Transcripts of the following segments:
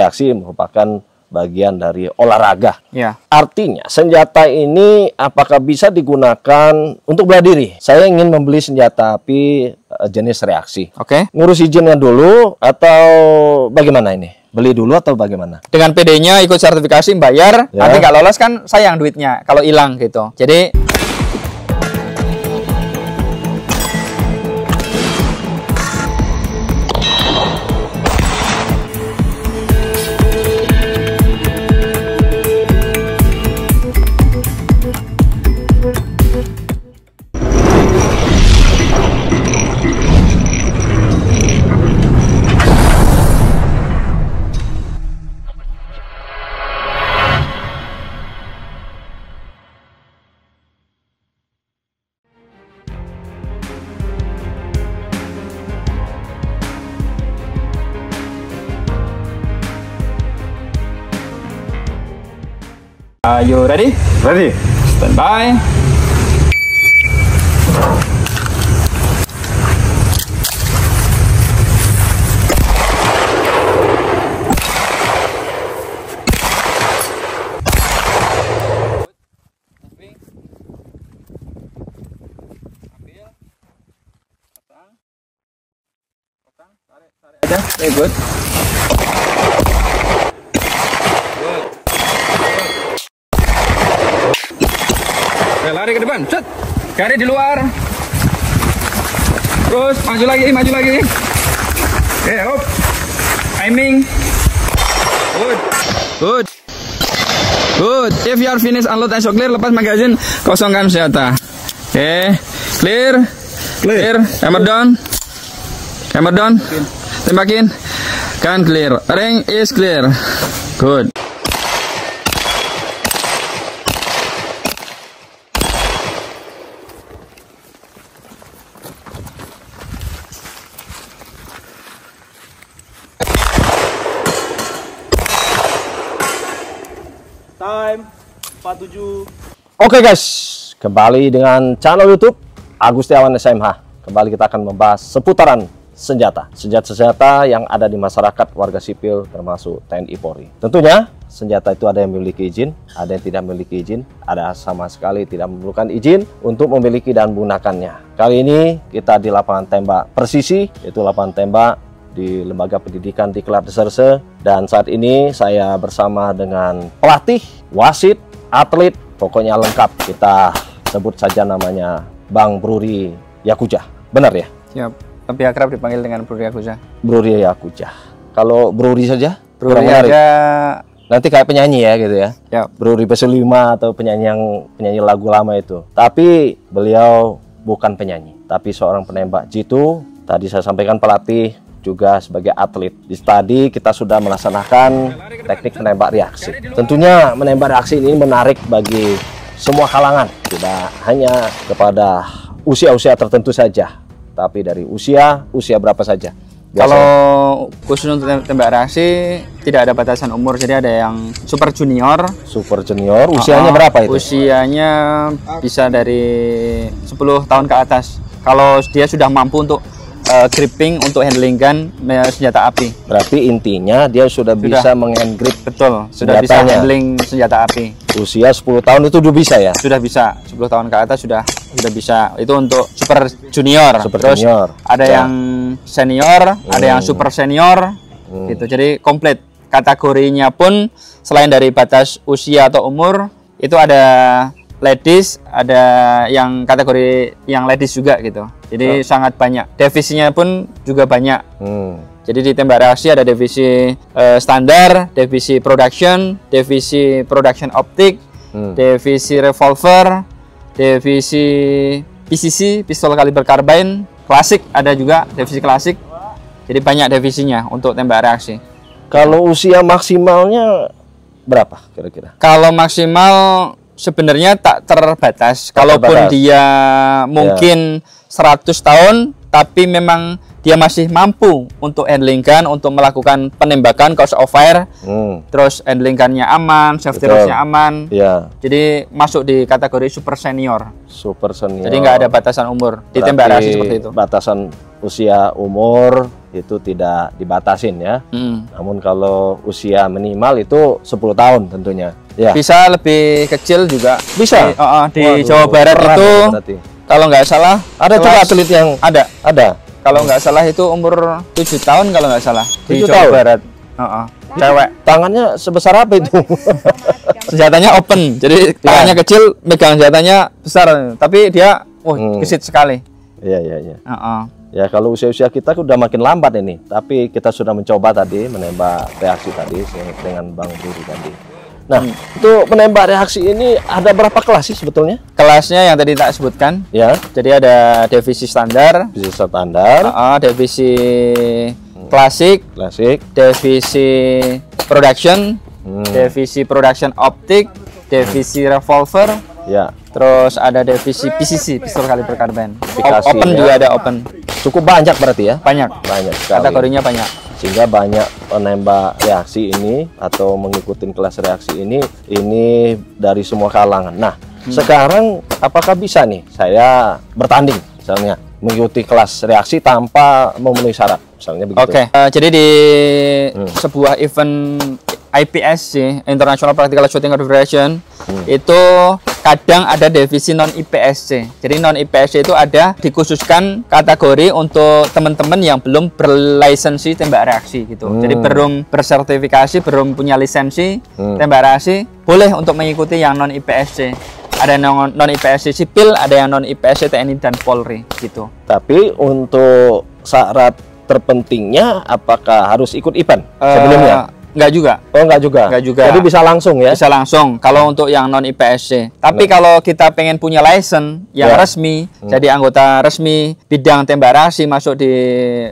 reaksi merupakan bagian dari olahraga. Ya. Artinya senjata ini apakah bisa digunakan untuk bela diri? Saya ingin membeli senjata api eh, jenis reaksi. Oke. Okay. Ngurus izinnya dulu atau bagaimana ini? Beli dulu atau bagaimana? Dengan PD-nya ikut sertifikasi bayar, ya. nanti nggak lolos kan sayang duitnya kalau hilang gitu. Jadi Ready? Stand by. Tarik, tarik aja. Okay, good. cari di luar terus maju lagi maju lagi oke eh, okay, hop timing good good good if you are finished unload and so clear lepas magazine kosongkan senjata oke okay. clear clear, clear. hammer down hammer down tembakin kan clear ring is clear good Oke okay guys, kembali dengan channel YouTube Agustiawan SMH. Kembali kita akan membahas seputaran senjata, senjata-senjata yang ada di masyarakat warga sipil termasuk TNI Polri. Tentunya senjata itu ada yang memiliki izin, ada yang tidak memiliki izin, ada sama sekali tidak memerlukan izin untuk memiliki dan menggunakannya. Kali ini kita di lapangan tembak presisi, yaitu lapangan tembak di Lembaga Pendidikan di Klat Reserse dan saat ini saya bersama dengan pelatih, wasit, atlet, pokoknya lengkap. Kita sebut saja namanya Bang Bruri Yakuja. Benar ya? Siap. Ya, tapi akrab dipanggil dengan Bruri Yakuja. Bruri Yakuja. Kalau Bruri saja? Bruri Nanti kayak penyanyi ya gitu ya. Yep. Ya. Bruri peselima atau penyanyi yang penyanyi lagu lama itu. Tapi beliau bukan penyanyi, tapi seorang penembak jitu. Tadi saya sampaikan pelatih juga sebagai atlet. Di tadi kita sudah melaksanakan teknik menembak reaksi. Tentunya menembak reaksi ini menarik bagi semua kalangan, tidak hanya kepada usia-usia tertentu saja, tapi dari usia usia berapa saja. Biasanya. Kalau khusus untuk tembak reaksi tidak ada batasan umur, jadi ada yang super junior. Super junior, usianya uh, berapa itu? Usianya bisa dari 10 tahun ke atas. Kalau dia sudah mampu untuk uh, gripping untuk handling gun senjata api. Berarti intinya dia sudah, sudah. bisa grip Betul, sudah bisa handling senjata api. Usia 10 tahun itu sudah bisa ya? Sudah bisa. 10 tahun ke atas sudah sudah bisa. Itu untuk super junior. Super Terus junior. ada ya. yang senior, hmm. ada yang hmm. super senior. Hmm. Gitu. Jadi komplit. Kategorinya pun selain dari batas usia atau umur, itu ada ladies, ada yang kategori yang ladies juga gitu. Jadi oh. sangat banyak. Devisinya pun juga banyak. Hmm. Jadi di tembak reaksi ada divisi uh, eh, standar, divisi production, divisi production optik, hmm. divisi revolver, divisi PCC pistol kaliber karbine, klasik ada juga divisi klasik. Jadi banyak divisinya untuk tembak reaksi. Kalau usia maksimalnya berapa kira-kira? Kalau maksimal sebenarnya tak terbatas. Tak Kalaupun terbatas. dia ya. mungkin yeah. 100 tahun tapi memang dia masih mampu untuk handling gun, untuk melakukan penembakan cause of fire, hmm. terus handling gunnya aman, safety nya aman. Ya. Jadi masuk di kategori super senior. Super senior. Jadi nggak ada batasan umur Berarti di tembak seperti itu. Batasan usia umur itu tidak dibatasin ya. Hmm. Namun kalau usia minimal itu 10 tahun tentunya. Ya. Bisa lebih kecil juga. Bisa. Di, oh, oh, di Waduh, Jawa Barat itu berarti. kalau nggak salah ada kelas, juga atlet yang ada. Ada. Kalau nggak salah itu umur 7 tahun kalau nggak salah di Jawa tahun. Barat. Oh, oh. Cewek. Tangannya sebesar apa itu? senjatanya open. Jadi tangannya ah. kecil, megang senjatanya besar. Tapi dia wah, oh, hmm. gesit sekali. Iya, iya, iya. Uh -uh. Ya kalau usia-usia kita sudah makin lambat ini, tapi kita sudah mencoba tadi menembak reaksi tadi dengan Bang Budi tadi. Nah, hmm. untuk menembak reaksi ini ada berapa kelas sih sebetulnya? Kelasnya yang tadi tak sebutkan. Ya. Jadi ada divisi standar. Divisi standar. Uh, divisi hmm. klasik. Klasik. Divisi production. Hmm. Divisi production optik. Divisi revolver. Ya. Terus ada divisi PCC, pistol kaliber karben. open ya. juga ada open. Cukup banyak berarti ya? Banyak. Banyak sekali. Kategorinya banyak. Sehingga banyak penembak reaksi ini atau mengikuti kelas reaksi ini ini dari semua kalangan. Nah, hmm. sekarang apakah bisa nih saya bertanding misalnya mengikuti kelas reaksi tanpa memenuhi syarat? Misalnya begitu. Oke. Okay. Uh, eh, jadi di hmm. sebuah event IPSC International Practical Shooting Confederation hmm. itu kadang ada divisi non IPSC. Jadi non IPSC itu ada dikhususkan kategori untuk teman-teman yang belum berlisensi tembak reaksi gitu. Hmm. Jadi belum bersertifikasi, belum punya lisensi hmm. tembak reaksi boleh untuk mengikuti yang non IPSC. Ada non, non IPSC sipil, ada yang non IPSC TNI dan Polri gitu. Tapi untuk syarat terpentingnya apakah harus ikut IPAN eh, sebelumnya? Uh, Enggak juga. Oh, enggak juga. Enggak juga. Jadi bisa langsung ya. Bisa langsung kalau untuk yang non IPSC. Tapi nah. kalau kita pengen punya license yang ya. resmi, hmm. jadi anggota resmi bidang tembak rahasia masuk di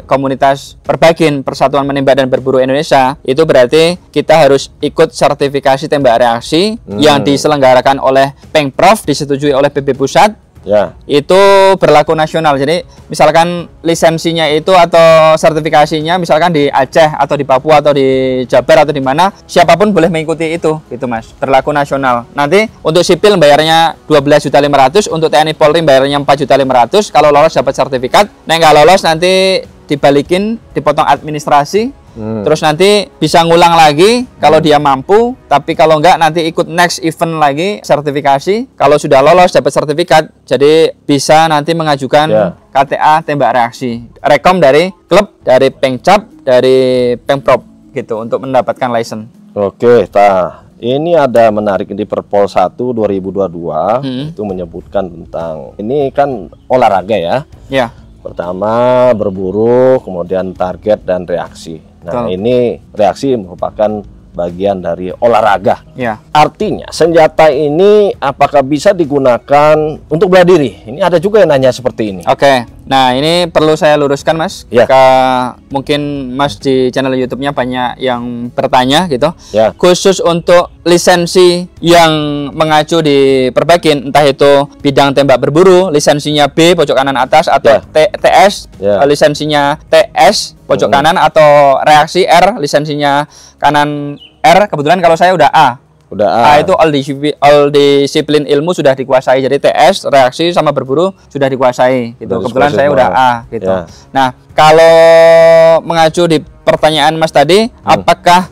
komunitas Perbakin Persatuan Menembak dan Berburu Indonesia, itu berarti kita harus ikut sertifikasi tembak reaksi hmm. yang diselenggarakan oleh Pengprov disetujui oleh PP Pusat ya. itu berlaku nasional. Jadi misalkan lisensinya itu atau sertifikasinya misalkan di Aceh atau di Papua atau di Jabar atau di mana siapapun boleh mengikuti itu gitu Mas. Berlaku nasional. Nanti untuk sipil bayarnya 12.500, untuk TNI Polri bayarnya 4.500. Kalau lolos dapat sertifikat, nah nggak lolos nanti dibalikin, dipotong administrasi, Hmm. Terus nanti bisa ngulang lagi kalau hmm. dia mampu, tapi kalau enggak nanti ikut next event lagi sertifikasi. Kalau sudah lolos dapat sertifikat, jadi bisa nanti mengajukan yeah. KTA tembak reaksi. Rekom dari klub, dari Pengcap, dari Pengprop gitu untuk mendapatkan license. Oke, ta? Ini ada menarik di Perpol 1 2022 hmm. itu menyebutkan tentang ini kan olahraga ya. Ya. Pertama berburu, kemudian target dan reaksi. Nah, Betul. ini reaksi merupakan bagian dari olahraga. Ya. Artinya senjata ini apakah bisa digunakan untuk bela diri? Ini ada juga yang nanya seperti ini. Oke. Okay. Nah, ini perlu saya luruskan, Mas. Ya. Ke, mungkin Mas di channel YouTube-nya banyak yang bertanya gitu. Ya. Khusus untuk lisensi yang mengacu di perbaikin entah itu bidang tembak berburu, lisensinya B pojok kanan atas atau ya. T, TS, ya. Eh, lisensinya TS pojok -hmm. kanan atau reaksi R lisensinya kanan R. Kebetulan kalau saya udah A. Udah A. Ah. A ah, itu all disiplin, all disiplin ilmu sudah dikuasai. Jadi TS reaksi sama berburu sudah dikuasai gitu. Udah Kebetulan saya udah A gitu. Ya. Nah, kalau mengacu di pertanyaan Mas tadi, hmm. apakah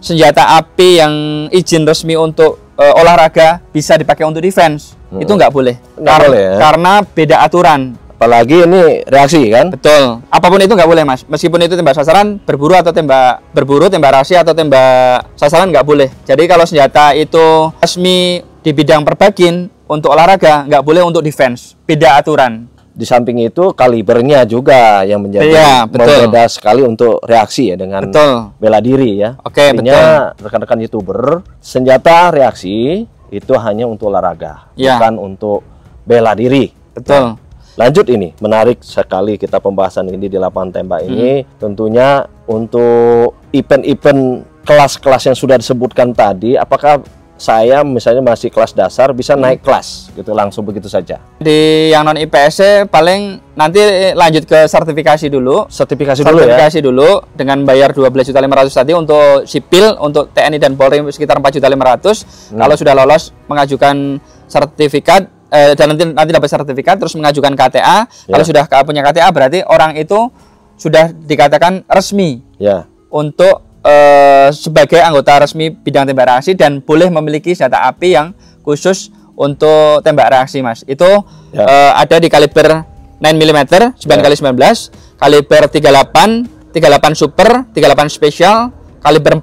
senjata api yang izin resmi untuk uh, olahraga bisa dipakai untuk defense? Hmm. Itu nggak boleh. Nggak Kar boleh ya? Karena beda aturan apalagi ini reaksi kan betul apapun itu nggak boleh mas meskipun itu tembak sasaran berburu atau tembak berburu tembak reaksi atau tembak sasaran nggak boleh jadi kalau senjata itu resmi di bidang perbakin untuk olahraga nggak boleh untuk defense beda aturan di samping itu kalibernya juga yang menjadi ya, berbeda sekali untuk reaksi ya dengan betul. bela diri ya oke okay, Artinya, betul rekan-rekan youtuber senjata reaksi itu hanya untuk olahraga ya. bukan untuk bela diri betul ya lanjut ini menarik sekali kita pembahasan ini di lapangan tembak ini hmm. tentunya untuk event-event kelas-kelas yang sudah disebutkan tadi apakah saya misalnya masih kelas dasar bisa hmm. naik kelas gitu langsung begitu saja. Di yang non IPS -e paling nanti lanjut ke sertifikasi dulu. Sertifikasi, sertifikasi dulu ya. Sertifikasi dulu dengan bayar 12.500 tadi untuk sipil, untuk TNI dan Polri sekitar 4.500. Hmm. Nah. Kalau sudah lolos mengajukan sertifikat eh, dan nanti nanti dapat sertifikat terus mengajukan KTA. Yeah. Kalau sudah punya KTA berarti orang itu sudah dikatakan resmi yeah. untuk eh, sebagai anggota resmi bidang tembak reaksi dan boleh memiliki senjata api yang khusus untuk tembak reaksi, Mas. Itu yeah. eh, ada di kaliber 9 mm 9 yeah. kali 19, kaliber 38, 38 super, 38 Special, kaliber 40,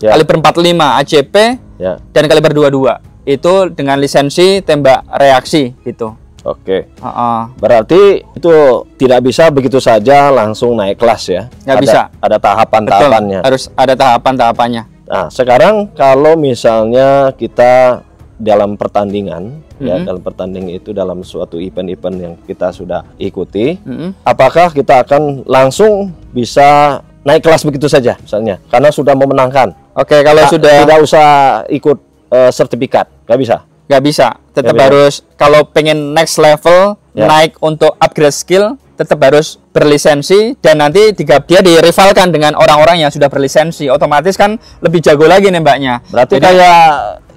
yeah. kaliber 45 ACP, yeah. dan kaliber 22 itu dengan lisensi tembak reaksi gitu. Oke. Okay. Uh -uh. Berarti itu tidak bisa begitu saja langsung naik kelas ya. Nggak ada, bisa. Ada tahapan tahapannya. tahapannya Harus ada tahapan-tahapannya. Nah, sekarang kalau misalnya kita dalam pertandingan mm -hmm. ya mm-hmm. dalam pertandingan itu dalam suatu event-event yang kita sudah ikuti, mm -hmm. apakah kita akan langsung bisa naik kelas begitu saja misalnya karena sudah memenangkan. Oke, okay, kalau nah, sudah tidak usah ikut uh, sertifikat nggak bisa nggak bisa tetap gak harus bisa. kalau pengen next level yeah. naik untuk upgrade skill tetap harus berlisensi dan nanti tiga dia dirivalkan dengan orang-orang yang sudah berlisensi otomatis kan lebih jago lagi nih mbaknya berarti Jadi, kayak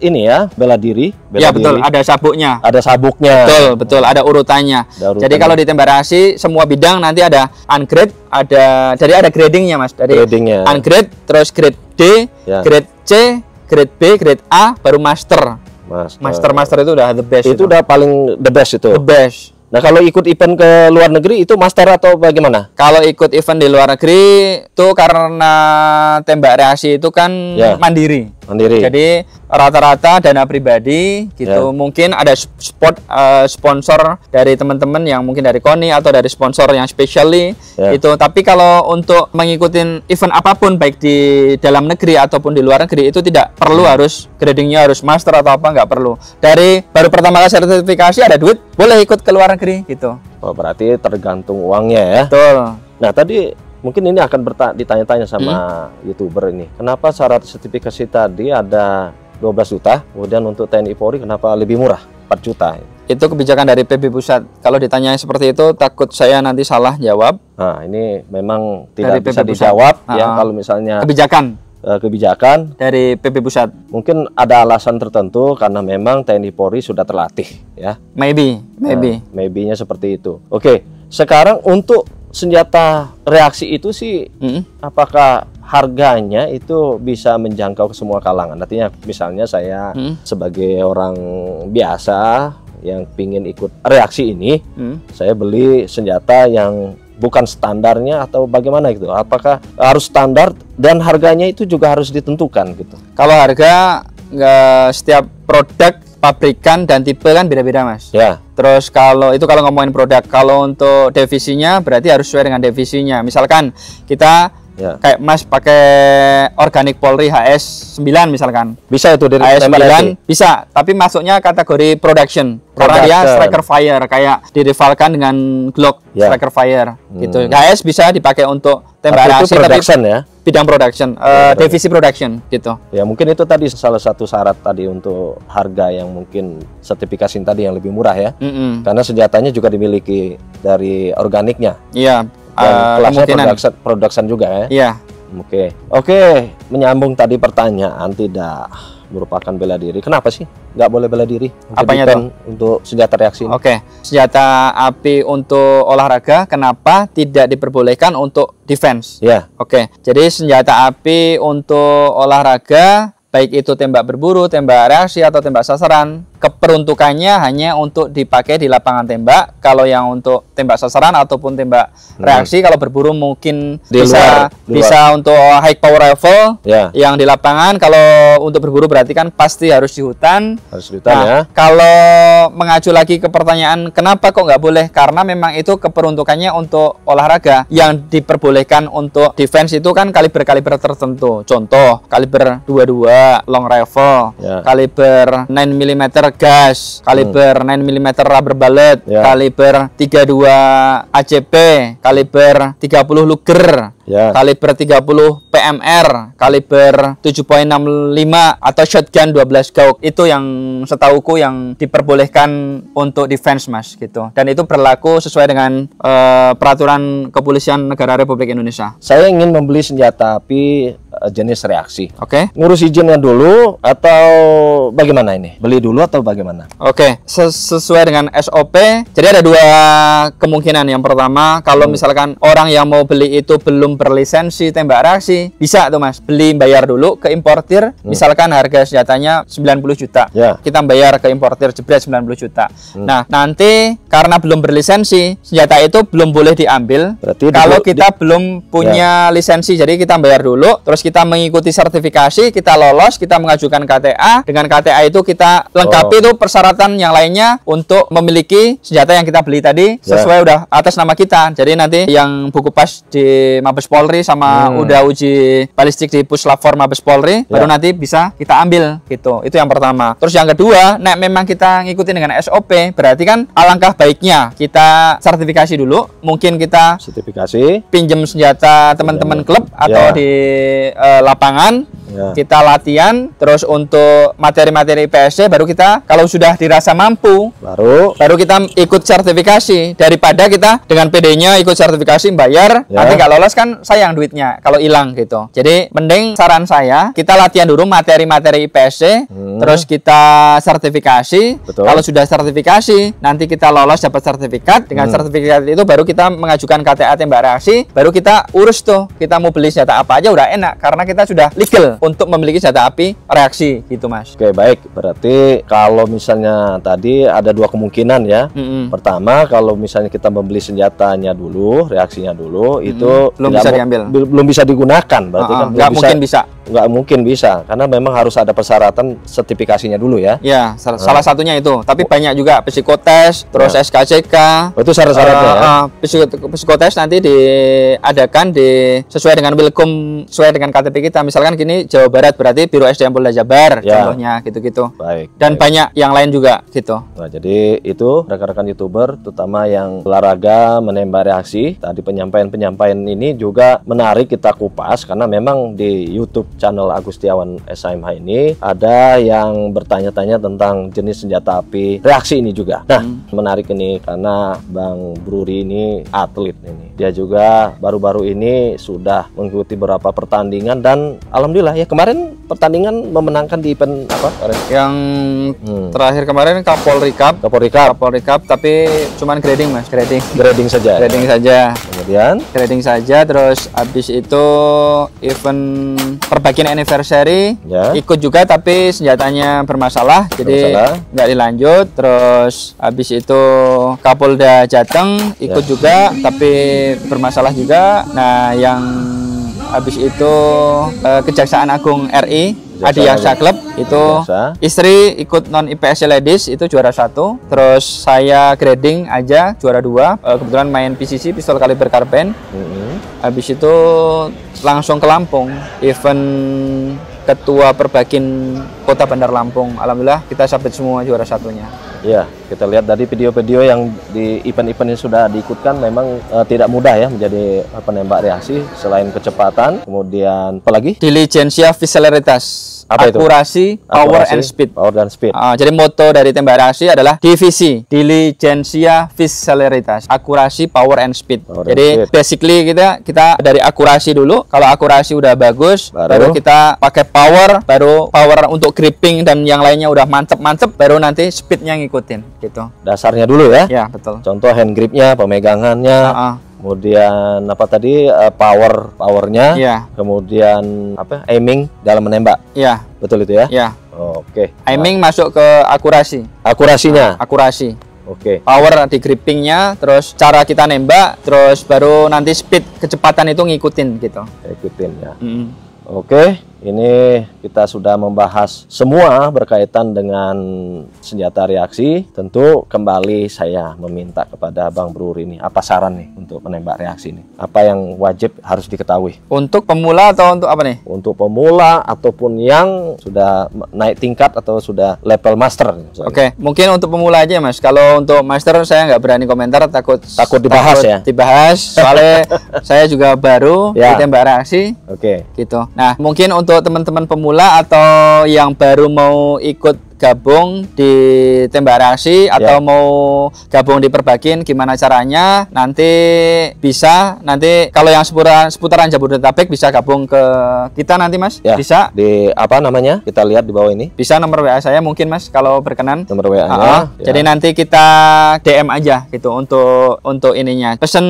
ini ya bela diri bela ya betul ada sabuknya ada sabuknya betul betul ada urutannya, ada urutannya. jadi kalau di tembarasi semua bidang nanti ada ungrade ada jadi ada gradingnya mas dari gradingnya ungrade terus grade D ya. grade C grade B, grade A, baru master. Master. Master master itu udah the best. Itu, itu udah paling the best itu. The best. Nah, kalau ikut event ke luar negeri itu master atau bagaimana? Kalau ikut event di luar negeri itu karena tembak reaksi itu kan yeah. mandiri mandiri. Jadi rata-rata dana pribadi gitu. Yeah. Mungkin ada spot uh, sponsor dari teman-teman yang mungkin dari Koni atau dari sponsor yang specially yeah. itu. Tapi kalau untuk mengikuti event apapun baik di dalam negeri ataupun di luar negeri itu tidak perlu hmm. harus gradingnya harus master atau apa nggak perlu. Dari baru pertama kali sertifikasi ada duit boleh ikut ke luar negeri gitu. Oh, berarti tergantung uangnya ya. Betul. Nah, tadi mungkin ini akan ditanya-tanya sama hmm? youtuber ini. Kenapa syarat sertifikasi tadi ada 12 juta, kemudian untuk TNI Polri kenapa lebih murah 4 juta? Itu kebijakan dari PB Pusat. Kalau ditanya seperti itu takut saya nanti salah jawab. Nah, ini memang tidak dari bisa PB dijawab Pusat. ya uh, kalau misalnya kebijakan eh, kebijakan dari PP Pusat. Mungkin ada alasan tertentu karena memang TNI Polri sudah terlatih ya. Maybe, maybe. Nah, maybe-nya seperti itu. Oke, sekarang untuk senjata reaksi itu sih hmm. apakah harganya itu bisa menjangkau ke semua kalangan artinya misalnya saya hmm. sebagai orang biasa yang pingin ikut reaksi ini hmm. saya beli senjata yang bukan standarnya atau bagaimana gitu apakah harus standar dan harganya itu juga harus ditentukan gitu kalau harga nggak setiap produk pabrikan dan tipe kan beda-beda mas. Ya. Terus kalau itu kalau ngomongin produk, kalau untuk devisinya berarti harus sesuai dengan devisinya. Misalkan kita Ya. Kayak Mas pakai organik Polri HS 9 misalkan. Bisa itu dari HS 9 bisa, tapi masuknya kategori production. production. Karena dia striker fire kayak dirivalkan dengan Glock ya. striker fire hmm. gitu. HS bisa dipakai untuk tembak tapi itu production tapi ya bidang production uh, divisi production gitu ya mungkin itu tadi salah satu syarat tadi untuk harga yang mungkin sertifikasi tadi yang lebih murah ya mm -hmm. karena senjatanya juga dimiliki dari organiknya iya dan uh, eh, kelasnya production, production juga ya? Iya. Oke. Okay. Oke, okay. menyambung tadi pertanyaan tidak merupakan bela diri. Kenapa sih nggak boleh bela diri? Apanya tuh? Untuk senjata reaksi. Oke, okay. senjata api untuk olahraga, kenapa tidak diperbolehkan untuk defense? Ya. Yeah. Oke, okay. jadi senjata api untuk olahraga, baik itu tembak berburu, tembak reaksi atau tembak sasaran, keperuntukannya hanya untuk dipakai di lapangan tembak. Kalau yang untuk tembak sasaran ataupun tembak hmm. reaksi, kalau berburu mungkin di bisa luar, luar. bisa untuk high power rifle ya. yang di lapangan. Kalau untuk berburu berarti kan pasti harus di hutan. Harus di hutan nah, ya. Kalau mengacu lagi ke pertanyaan kenapa kok nggak boleh? Karena memang itu keperuntukannya untuk olahraga. Yang diperbolehkan untuk defense itu kan kaliber-kaliber tertentu. Contoh kaliber 22 long rifle, ya. kaliber 9 mm gas, hmm. kaliber hmm. 9 mm rubber bullet, yeah. kaliber 32 ACP, kaliber 30 Luger, yeah. kaliber 30 PMR, kaliber 7.65 atau shotgun 12 Gauk. Itu yang setauku yang diperbolehkan untuk defense, Mas, gitu. Dan itu berlaku sesuai dengan uh, peraturan kepolisian negara Republik Indonesia. Saya ingin membeli senjata api Eh, jenis reaksi. Oke. Okay. Ngurus izinnya dulu atau bagaimana ini? Beli dulu atau bagaimana? Oke, okay. Ses sesuai dengan SOP. Jadi ada dua kemungkinan. Yang pertama, kalau hmm. misalkan orang yang mau beli itu belum berlisensi tembak reaksi, bisa tuh Mas, beli bayar dulu ke importir. Hmm. Misalkan harga senjatanya 90 juta. Yeah. Kita bayar ke importir jebret 90 juta. Hmm. Nah, nanti karena belum berlisensi, senjata itu belum boleh diambil. Berarti kalau kita belum punya yeah. lisensi. Jadi kita bayar dulu terus kita kita mengikuti sertifikasi, kita lolos, kita mengajukan KTA. Dengan KTA itu kita lengkapi oh. tuh persyaratan yang lainnya untuk memiliki senjata yang kita beli tadi ya. sesuai yeah. udah atas nama kita. Jadi nanti yang buku pas di Mabes Polri sama hmm. udah uji balistik di Puslapor Mabes Polri, yeah. baru nanti bisa kita ambil gitu. Itu yang pertama. Terus yang kedua, nek nah memang kita ngikutin dengan SOP, berarti kan alangkah baiknya kita sertifikasi dulu. Mungkin kita sertifikasi, pinjam senjata teman-teman ya. klub atau yeah. di Eh, lapangan ya. kita latihan terus untuk materi-materi IPSC baru kita kalau sudah dirasa mampu baru baru kita ikut sertifikasi daripada kita dengan PD-nya ikut sertifikasi bayar ya. nanti nggak lolos kan sayang duitnya kalau hilang gitu jadi mending saran saya kita latihan dulu materi-materi IPSC hmm. terus kita sertifikasi Betul. kalau sudah sertifikasi nanti kita lolos dapat sertifikat dengan hmm. sertifikat itu baru kita mengajukan KTA tembak reaksi baru kita urus tuh kita mau beli senjata apa aja udah enak karena kita sudah legal untuk memiliki senjata api reaksi gitu mas. Oke baik, berarti kalau misalnya tadi ada dua kemungkinan ya. Mm -hmm. Pertama kalau misalnya kita membeli senjatanya dulu, reaksinya dulu, mm -hmm. itu belum bisa diambil, belum bisa digunakan, berarti uh -huh. kan nggak bisa, mungkin bisa, nggak mungkin bisa, karena memang harus ada persyaratan sertifikasinya dulu ya. Ya, sal uh. salah nah. satunya itu. Tapi oh. banyak juga psikotes, terus ya. SKCK. Oh, itu syarat-syaratnya uh, ya. Uh, uh-uh. psikotes nanti diadakan di sesuai dengan wilkum, sesuai dengan KTP kita. Misalkan gini Jawa Barat berarti Biro SDM Polda Jabar ya. contohnya gitu-gitu. Baik. Dan baik. banyak yang lain juga gitu. Nah, jadi itu rekan-rekan YouTuber terutama yang olahraga menembak reaksi tadi penyampaian-penyampaian ini juga menarik kita kupas karena memang di YouTube channel Agustiawan SMH ini ada yang bertanya-tanya tentang jenis senjata api reaksi ini juga. Nah, hmm. menarik ini karena Bang Bruri ini atlet ini. Dia juga baru-baru ini sudah mengikuti beberapa pertandingan dan alhamdulillah ya kemarin pertandingan memenangkan di event apa Yang hmm. terakhir kemarin Kapolri Cup. Kapolri Cup. Kapolri Cup tapi cuman grading Mas, grading. Grading saja. Grading ya? saja. Kemudian grading saja terus habis itu event perbaikan anniversary ya. ikut juga tapi senjatanya bermasalah, bermasalah. jadi nggak dilanjut. Terus habis itu Kapolda Jateng ikut ya. juga tapi bermasalah juga. Nah, yang habis itu uh, Kejaksaan Agung RI Adi Yaksa Club itu Biasa. istri ikut non ipsc ladies itu juara satu terus saya grading aja juara dua eh, kebetulan main PCC pistol kaliber karben mm-hmm. habis itu langsung ke Lampung event ketua perbakin kota Bandar Lampung alhamdulillah kita sabit semua juara satunya Ya, kita lihat dari video-video yang di event-event yang sudah diikutkan memang e, tidak mudah ya menjadi penembak reaksi selain kecepatan, kemudian apalagi lagi? Diligensia, visibilitas apa ah, akurasi, power and speed. Power dan speed. Uh, jadi moto dari Tembarasi adalah divisi, diligencia visaleritas. Akurasi, power and speed. Power jadi and speed. basically kita kita dari akurasi dulu. Kalau akurasi udah bagus, baru, baru kita pakai power, baru power untuk gripping dan yang lainnya udah mantep-mantep, baru nanti speednya ngikutin gitu. Dasarnya dulu ya. Ya, betul. Contoh hand gripnya, pemegangannya. Uh -uh kemudian apa tadi uh, power powernya ya. kemudian apa aiming dalam menembak ya betul itu ya ya oke okay. aiming nah. masuk ke akurasi akurasinya ah, akurasi Oke. Okay. Power di grippingnya, terus cara kita nembak, terus baru nanti speed kecepatan itu ngikutin gitu. Ikutin ya. Mm -hmm. Oke. Okay. Ini kita sudah membahas semua berkaitan dengan senjata reaksi. Tentu kembali saya meminta kepada Bang Brur ini apa saran nih untuk menembak reaksi ini? Apa yang wajib harus diketahui? Untuk pemula atau untuk apa nih? Untuk pemula ataupun yang sudah naik tingkat atau sudah level master. Oke, okay. mungkin untuk pemula aja Mas. Kalau untuk master saya nggak berani komentar takut takut dibahas takut ya. Dibahas soalnya saya juga baru ya. di tembak reaksi. Oke. Okay. Gitu. Nah, mungkin untuk untuk teman-teman pemula atau yang baru mau ikut gabung di Tembarasi ya. atau yeah. mau gabung di Perbakin gimana caranya nanti bisa nanti kalau yang seputaran seputaran Jabodetabek bisa gabung ke kita nanti Mas yeah. bisa di apa namanya kita lihat di bawah ini bisa nomor WA saya mungkin Mas kalau berkenan nomor WA nya uh, yeah. jadi nanti kita DM aja gitu untuk untuk ininya pesan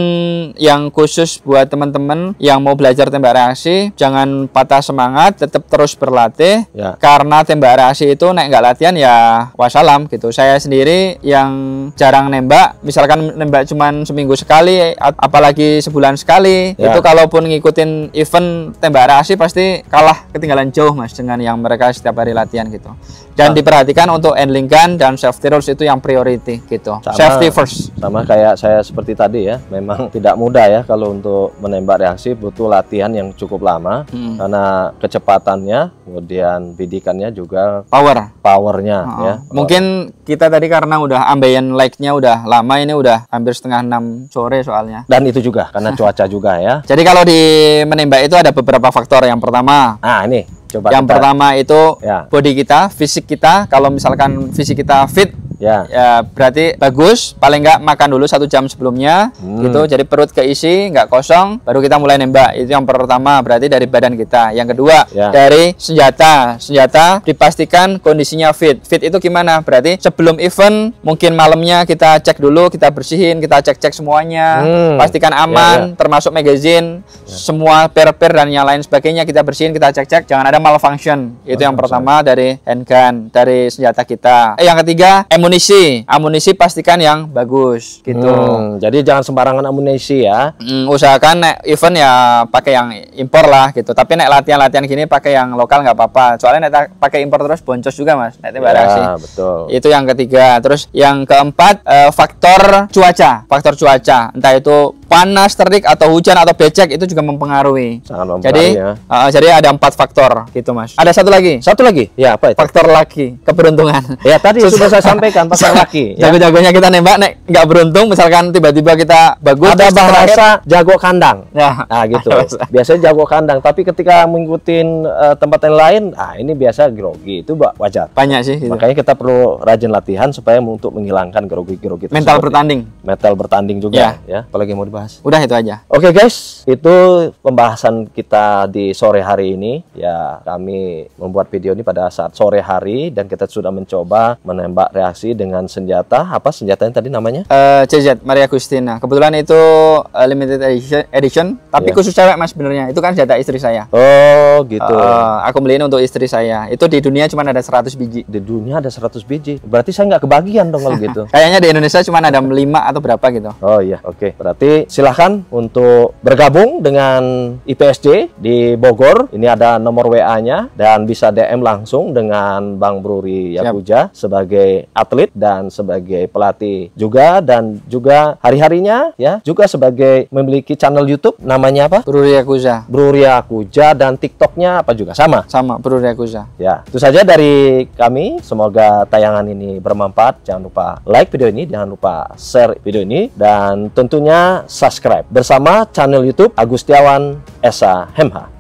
yang khusus buat teman-teman yang mau belajar tembak reaksi jangan patah semangat tetap terus berlatih yeah. karena reaksi itu naik enggak latihan ya wassalam gitu saya sendiri yang jarang nembak misalkan nembak cuman seminggu sekali apalagi sebulan sekali ya. itu kalaupun ngikutin event tembak reaksi pasti kalah ketinggalan jauh mas dengan yang mereka setiap hari latihan gitu dan ah. diperhatikan untuk handling gun dan safety rules itu yang priority gitu sama, safety first sama kayak saya seperti tadi ya memang tidak mudah ya kalau untuk menembak reaksi butuh latihan yang cukup lama hmm. karena kecepatannya kemudian bidikannya juga power powernya oh. ya ya mungkin kita tadi karena udah ambeien like-nya udah lama ini udah hampir setengah enam sore soalnya dan itu juga karena cuaca juga ya jadi kalau di menembak itu ada beberapa faktor yang pertama nah ini Coba yang kita. pertama itu ya. body kita, fisik kita. Kalau misalkan fisik kita fit, Ya. ya berarti bagus paling nggak makan dulu satu jam sebelumnya hmm. gitu jadi perut keisi nggak kosong baru kita mulai nembak itu yang pertama berarti dari badan kita yang kedua ya. dari senjata senjata dipastikan kondisinya fit fit itu gimana berarti sebelum event mungkin malamnya kita cek dulu kita bersihin kita cek cek semuanya hmm. pastikan ya, aman ya, ya. termasuk magazine ya. semua per per dan yang lain sebagainya kita bersihin kita cek cek jangan ada malfunction itu oh, yang pertama dari handgun dari senjata kita eh, yang ketiga emosi amunisi. Amunisi pastikan yang bagus gitu. Hmm, jadi jangan sembarangan amunisi ya. Hmm, usahakan naik event ya pakai yang impor lah gitu. Tapi naik latihan-latihan gini pakai yang lokal nggak apa-apa. Soalnya naik pakai impor terus boncos juga mas. ya, betul. Itu yang ketiga. Terus yang keempat eh, faktor cuaca. Faktor cuaca. Entah itu panas terik atau hujan atau becek itu juga mempengaruhi. Jadi ya. uh, jadi ada empat faktor gitu mas. Ada satu lagi. Satu lagi. Ya apa itu? Faktor laki keberuntungan. Ya tadi Susah. sudah saya sampaikan faktor laki. Ya. Jago-jagonya kita nembak nek nggak beruntung misalkan tiba-tiba kita bagus. Ada bahasa jago kandang. Ya. Nah gitu. Biasanya jago kandang tapi ketika mengikuti uh, eh, tempat yang lain, ah ini biasa grogi itu mbak wajar. Banyak sih. Gitu. Makanya kita perlu rajin latihan supaya untuk menghilangkan grogi-grogi. Mental bertanding. Mental bertanding juga ya. ya. Apalagi mau dibahas. Udah itu aja. Oke okay, guys, itu pembahasan kita di sore hari ini. Ya, kami membuat video ini pada saat sore hari dan kita sudah mencoba menembak reaksi dengan senjata apa senjatanya tadi namanya? Uh, eh, CZ Maria Christina. Kebetulan itu uh, limited edition, edition tapi yeah. khusus cewek Mas sebenarnya. Itu kan senjata istri saya. Oh, gitu. Uh, aku beliin untuk istri saya. Itu di dunia cuma ada 100 biji. Di dunia ada 100 biji. Berarti saya nggak kebagian dong kalau gitu. Kayaknya di Indonesia cuma ada lima atau berapa gitu. Oh iya, oke. Okay. Berarti silahkan untuk bergabung dengan IPSD di Bogor. Ini ada nomor WA-nya dan bisa DM langsung dengan Bang Bruri Yakuja Siap. sebagai atlet dan sebagai pelatih juga dan juga hari-harinya ya juga sebagai memiliki channel YouTube namanya apa? Bruri Yakuja Bruri Yakuja dan TikToknya apa juga sama? Sama Bruri Yakuja Ya itu saja dari kami. Semoga tayangan ini bermanfaat. Jangan lupa like video ini, jangan lupa share video ini dan tentunya subscribe bersama channel YouTube Agustiawan Esa Hemha.